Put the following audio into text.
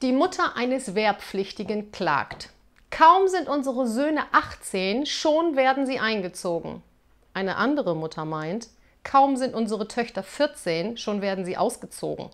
Die Mutter eines Wehrpflichtigen klagt. Kaum sind unsere Söhne 18, schon werden sie eingezogen. Eine andere Mutter meint, kaum sind unsere Töchter 14, schon werden sie ausgezogen.